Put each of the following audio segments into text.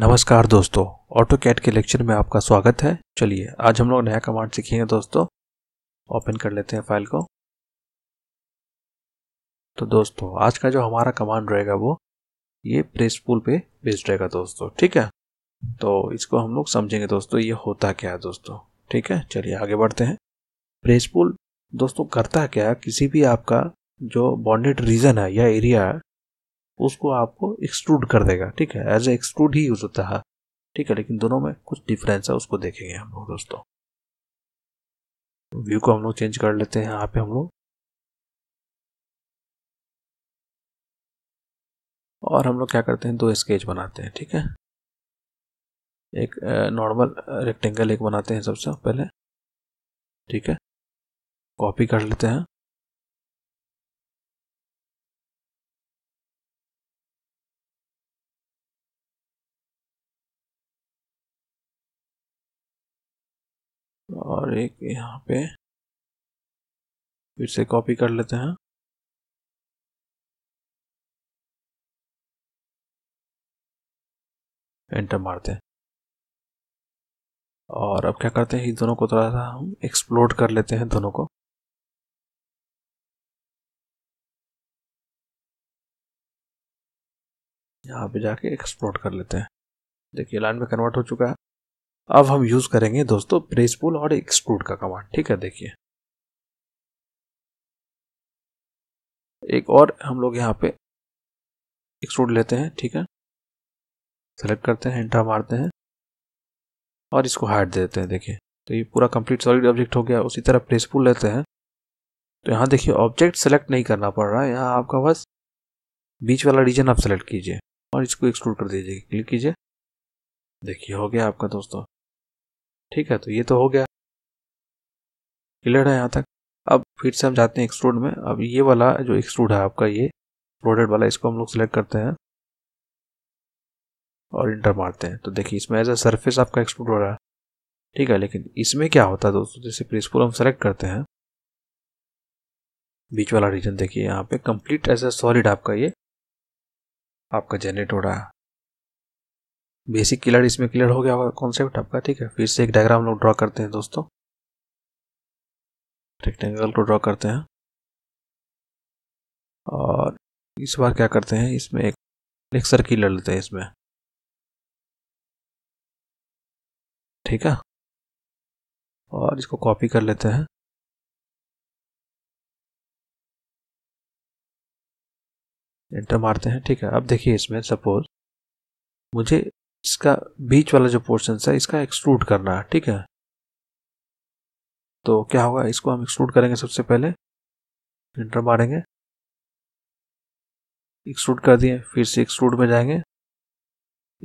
नमस्कार दोस्तों auto cat के लेक्चर में आपका स्वागत है चलिए आज हम लोग नया कमांड सीखेंगे दोस्तों ओपन कर लेते हैं फाइल को तो दोस्तों आज का जो हमारा कमांड रहेगा वो ये प्रेस पुल पे बेस्ड रहेगा दोस्तों ठीक है तो इसको हम लोग समझेंगे दोस्तों ये होता क्या है दोस्तों ठीक है चलिए आगे बढ़ते हैं प्रेस पुल दोस्तों करता क्या किसी भी आपका जो बॉन्डेड रीजन है या एरिया है उसको आपको एक्सट्रूड कर देगा ठीक है एज ए एक्सट्रूड ही यूज होता है ठीक है लेकिन दोनों में कुछ डिफरेंस है उसको देखेंगे हम लोग दोस्तों व्यू को हम लोग चेंज कर लेते हैं यहाँ पे हम लोग और हम लोग क्या करते हैं दो स्केच बनाते हैं ठीक है एक नॉर्मल रेक्टेंगल एक बनाते हैं सबसे पहले ठीक है कॉपी कर लेते हैं और एक यहाँ पे फिर से कॉपी कर लेते हैं एंटर मारते हैं और अब क्या करते हैं इन दोनों को थोड़ा सा हम एक्सप्लोर कर लेते हैं दोनों को यहाँ पे जाके एक्सप्लोर कर लेते हैं देखिए लाइन में कन्वर्ट हो चुका है अब हम यूज करेंगे दोस्तों प्रेस पुल और एक्सप्रूड का कमांड ठीक है देखिए एक और हम लोग यहाँ पे एक्सप्रूड लेते हैं ठीक है सेलेक्ट करते हैं एंटर मारते हैं और इसको हाइट दे देते हैं देखिए तो ये पूरा कंप्लीट सॉलिड ऑब्जेक्ट हो गया उसी तरह प्रेस पुल लेते हैं तो यहाँ देखिए ऑब्जेक्ट सेलेक्ट नहीं करना पड़ रहा है यहाँ आपका बस बीच वाला रीजन आप सेलेक्ट कीजिए और इसको एक्सक्लूड कर दीजिए क्लिक कीजिए देखिए हो गया आपका दोस्तों ठीक है तो ये तो हो गया क्लियर है यहाँ तक अब फिर से हम जाते हैं एक्सट्रूड में अब ये वाला जो एक्सट्रूड है आपका ये प्रोडेड वाला इसको हम लोग सिलेक्ट करते हैं और इंटर मारते हैं तो देखिए इसमें एज ए सरफेस आपका एक्सट्रूड हो रहा है ठीक है लेकिन इसमें क्या होता है दोस्तों जैसे प्रिंसिपल हम सेलेक्ट करते हैं बीच वाला रीजन देखिए यहाँ पे कंप्लीट एज ए सॉलिड आपका ये आपका जनरेट हो रहा है बेसिक क्लियर इसमें क्लियर हो गया होगा कॉन्सेप्ट आपका ठीक है फिर से एक डायग्राम लोग ड्रॉ करते हैं दोस्तों रेक्टेंगल को ड्रॉ करते हैं और इस बार क्या करते हैं इसमें एक एक सर्किल लेते हैं इसमें ठीक है और इसको कॉपी कर लेते हैं एंटर मारते हैं ठीक है अब देखिए इसमें सपोज मुझे इसका बीच वाला जो पोर्शन है इसका एक्सक्लूड करना है ठीक है तो क्या होगा इसको हम एक्सक्लूड करेंगे सबसे पहले इंटर मारेंगे एक्सक्लूड कर दिए फिर से एक्सक्लूड में जाएंगे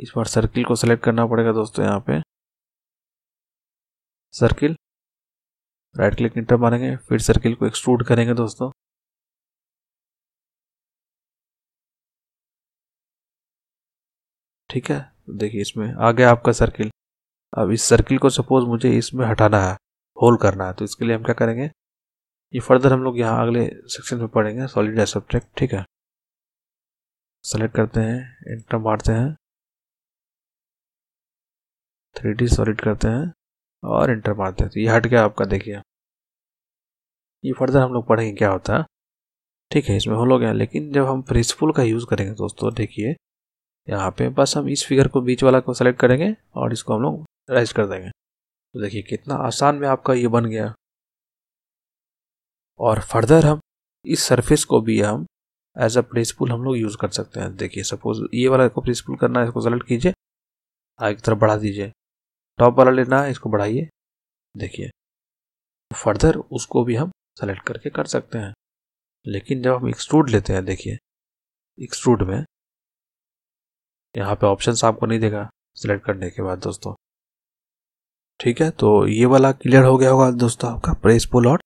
इस बार सर्किल को सेलेक्ट करना पड़ेगा दोस्तों यहाँ पे सर्किल राइट क्लिक इंटर मारेंगे फिर सर्किल को एक्सक्लूड करेंगे दोस्तों ठीक है देखिए इसमें आ गया आपका सर्किल अब इस सर्किल को सपोज मुझे इसमें हटाना है होल करना है तो इसके लिए हम क्या करेंगे ये फर्दर हम लोग यहाँ अगले सेक्शन में पढ़ेंगे सॉलिड या सब्जेक्ट ठीक है सेलेक्ट करते हैं इंटर मारते हैं थ्री डी सॉलिड करते हैं और इंटर मारते हैं तो ये हट गया आपका देखिए ये फर्दर हम लोग पढ़ेंगे क्या होता है ठीक है इसमें हो गया लेकिन जब हम प्रिंसिपल का यूज़ करेंगे दोस्तों देखिए यहाँ पे बस हम इस फिगर को बीच वाला को सेलेक्ट करेंगे और इसको हम लोग राइज कर देंगे तो देखिए कितना आसान में आपका ये बन गया और फर्दर हम इस सरफेस को भी हम एज अ प्रिंसिपल हम लोग यूज़ कर सकते हैं देखिए सपोज ये वाला को प्रिंसिपल करना है इसको सेलेक्ट कीजिए आगे की तरफ बढ़ा दीजिए टॉप वाला लेना है इसको बढ़ाइए देखिए फर्दर उसको भी हम सेलेक्ट करके कर सकते हैं लेकिन जब हम एक्सट्रूड लेते हैं देखिए एक्सट्रूड में यहाँ पे ऑप्शन आपको नहीं देगा सिलेक्ट करने के बाद दोस्तों ठीक है तो ये वाला क्लियर हो गया होगा दोस्तों आपका प्रेस पुल और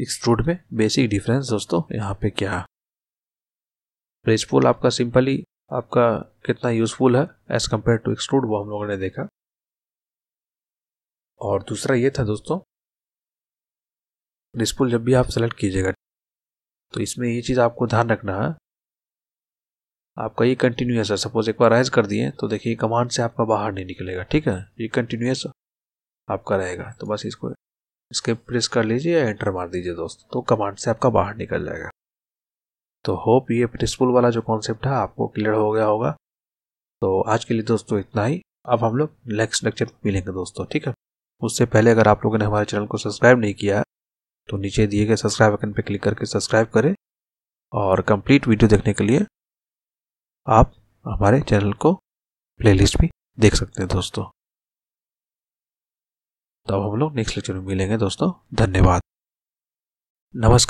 एक्सट्रूड में बेसिक डिफरेंस दोस्तों यहाँ पे क्या प्रेस पुल आपका सिंपली आपका कितना यूजफुल है एज कम्पेयर टू एक्सट्रूड वो हम लोगों ने देखा और दूसरा ये था दोस्तों प्रेस पुल जब भी आप सेलेक्ट कीजिएगा तो इसमें ये चीज़ आपको ध्यान रखना है आपका ये कंटिन्यूस है सपोज एक बार राइज कर दिए तो देखिए कमांड से आपका बाहर नहीं निकलेगा ठीक है ये कंटिन्यूस आपका रहेगा तो बस इसको इसके प्रेस कर लीजिए या एंटर मार दीजिए दोस्तों तो कमांड से आपका बाहर निकल जाएगा तो होप ये प्रिंसिपल वाला जो कॉन्सेप्ट है आपको क्लियर हो गया होगा तो आज के लिए दोस्तों इतना ही अब हम लोग नेक्स्ट लेक्चर मिलेंगे दोस्तों ठीक है उससे पहले अगर आप लोगों ने हमारे चैनल को सब्सक्राइब नहीं किया है तो नीचे दिए गए सब्सक्राइब बटन पर क्लिक करके सब्सक्राइब करें और कंप्लीट वीडियो देखने के लिए आप हमारे चैनल को प्लेलिस्ट भी देख सकते हैं दोस्तों तो अब हम लोग नेक्स्ट लेक्चर में मिलेंगे दोस्तों धन्यवाद नमस्कार